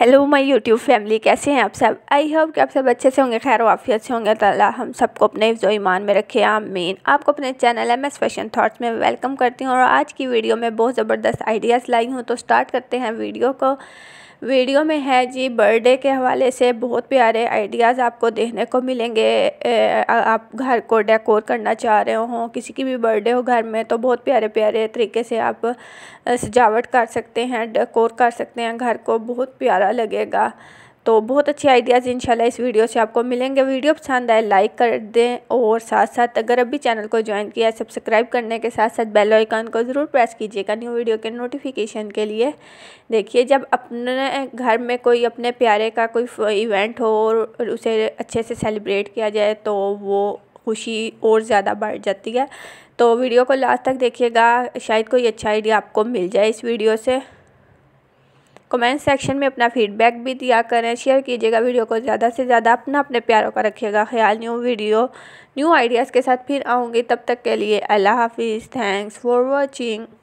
hello my YouTube family कैसे हैं आप सब आई होप कि आप सब अच्छे से होंगे खैर वाफियत से होंगे ताला हम सबको अपने जो ईमान में रखे आमीन आपको अपने channel M S fashion thoughts में वेलकम करती हूँ और आज की वीडियो में बहुत ज़बरदस्त आइडियाज़ लाई हूँ तो स्टार्ट करते हैं वीडियो को वीडियो में है जी बर्थडे के हवाले से बहुत प्यारे आइडियाज़ आपको देखने को मिलेंगे ए, आप घर को डेकोर करना चाह रहे हो किसी की भी बर्थडे हो घर में तो बहुत प्यारे प्यारे तरीके से आप सजावट कर सकते हैं डेकोर कर सकते हैं घर को बहुत प्यारा लगेगा तो बहुत अच्छे आइडियाज़ इंशाल्लाह इस वीडियो से आपको मिलेंगे वीडियो पसंद आए लाइक कर दें और साथ साथ अगर अभी चैनल को ज्वाइन किया है सब्सक्राइब करने के साथ साथ बेल आइकन को ज़रूर प्रेस कीजिएगा न्यू वीडियो के नोटिफिकेशन के लिए देखिए जब अपने घर में कोई अपने प्यारे का कोई इवेंट हो और उसे अच्छे से सेलिब्रेट किया जाए तो वो खुशी और ज़्यादा बढ़ जाती है तो वीडियो को लास्ट तक देखिएगा शायद कोई अच्छा आइडिया आपको मिल जाए इस वीडियो से कमेंट सेक्शन में अपना फीडबैक भी दिया करें शेयर कीजिएगा वीडियो को ज़्यादा से ज़्यादा अपना अपने प्यारों का रखिएगा ख्याल न्यू वीडियो न्यू आइडियाज़ के साथ फिर आऊँगी तब तक के लिए अल्लाह हाफिज़ थैंक्स फॉर वॉचिंग